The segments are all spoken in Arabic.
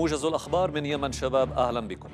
موجز الأخبار من يمن شباب أهلا بكم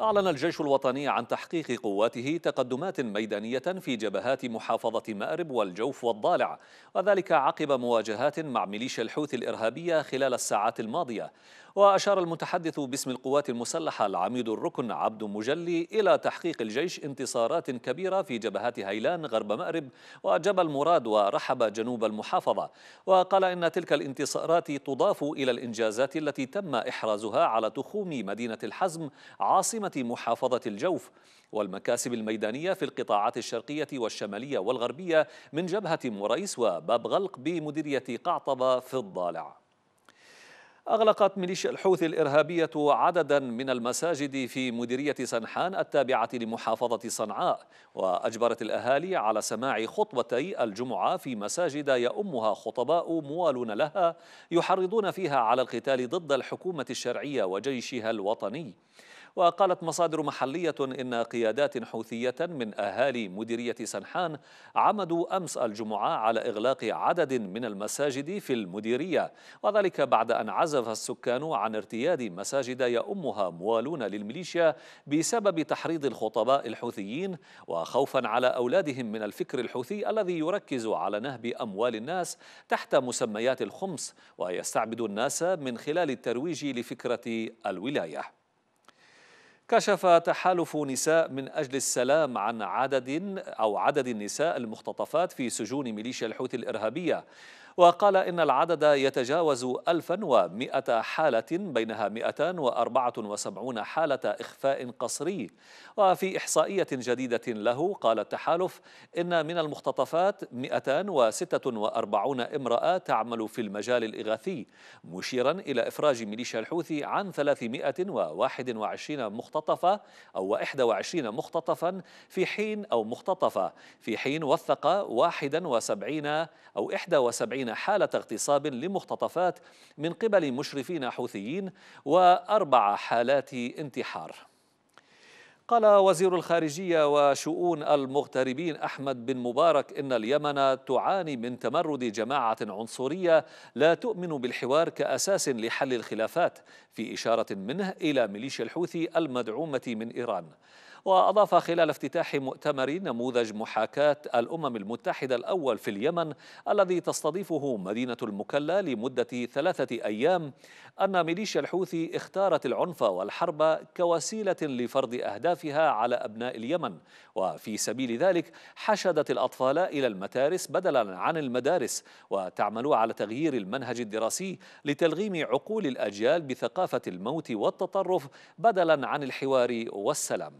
أعلن الجيش الوطني عن تحقيق قواته تقدمات ميدانية في جبهات محافظة مأرب والجوف والضالع وذلك عقب مواجهات مع ميليشيا الحوثي الإرهابية خلال الساعات الماضية وأشار المتحدث باسم القوات المسلحة العميد الركن عبد مجلي إلى تحقيق الجيش انتصارات كبيرة في جبهات هيلان غرب مأرب وجبل مراد ورحب جنوب المحافظة وقال إن تلك الانتصارات تضاف إلى الإنجازات التي تم إحرازها على تخوم مدينة الحزم عاصمة محافظة الجوف والمكاسب الميدانية في القطاعات الشرقية والشمالية والغربية من جبهة مريس وباب غلق بمديرية قعطبة في الضالع أغلقت ميليشيا الحوثي الإرهابية عددا من المساجد في مديرية سنحان التابعة لمحافظة صنعاء وأجبرت الأهالي على سماع خطبتي الجمعة في مساجد يأمها خطباء موالون لها يحرضون فيها على القتال ضد الحكومة الشرعية وجيشها الوطني وقالت مصادر محلية إن قيادات حوثية من أهالي مديرية سنحان عمدوا أمس الجمعة على إغلاق عدد من المساجد في المديرية وذلك بعد أن عزف السكان عن ارتياد مساجد يأمها موالون للميليشيا بسبب تحريض الخطباء الحوثيين وخوفا على أولادهم من الفكر الحوثي الذي يركز على نهب أموال الناس تحت مسميات الخمس ويستعبد الناس من خلال الترويج لفكرة الولايه كشف تحالف نساء من أجل السلام عن عدد أو عدد النساء المختطفات في سجون ميليشيا الحوثي الإرهابية وقال إن العدد يتجاوز 1100 حالة بينها 274 حالة إخفاء قسري وفي إحصائية جديدة له قال التحالف إن من المختطفات 246 امرأة تعمل في المجال الإغاثي مشيرا إلى إفراج ميليشيا الحوثي عن 321 مختطفة مختطفة أو 21 مختطفا في حين أو مختطفة في حين وثق 71 أو 71 حالة اغتصاب لمختطفات من قبل مشرفين حوثيين وأربع حالات انتحار قال وزير الخارجية وشؤون المغتربين أحمد بن مبارك إن اليمن تعاني من تمرد جماعة عنصرية لا تؤمن بالحوار كأساس لحل الخلافات في إشارة منه إلى ميليشيا الحوثي المدعومة من إيران وأضاف خلال افتتاح مؤتمر نموذج محاكاة الأمم المتحدة الأول في اليمن الذي تستضيفه مدينة المكلا لمدة ثلاثة أيام أن ميليشيا الحوثي اختارت العنف والحرب كوسيلة لفرض أهداف وإسفافها على أبناء اليمن وفي سبيل ذلك حشدت الأطفال إلى المدارس بدلا عن المدارس وتعمل على تغيير المنهج الدراسي لتلغيم عقول الأجيال بثقافة الموت والتطرف بدلا عن الحوار والسلام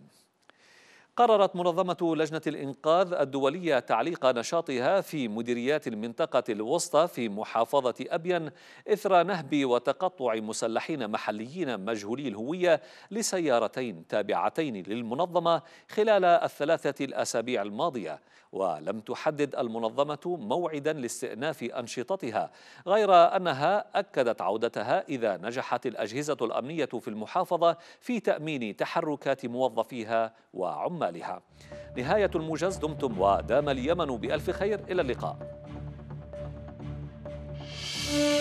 قررت منظمة لجنة الإنقاذ الدولية تعليق نشاطها في مديريات المنطقة الوسطى في محافظة أبين إثر نهب وتقطع مسلحين محليين مجهولي الهوية لسيارتين تابعتين للمنظمة خلال الثلاثة الأسابيع الماضية ولم تحدد المنظمة موعدا لاستئناف أنشطتها غير أنها أكدت عودتها إذا نجحت الأجهزة الأمنية في المحافظة في تأمين تحركات موظفيها وعمالها وعمالها نهاية الموجز دمتم ودام اليمن بألف خير إلى اللقاء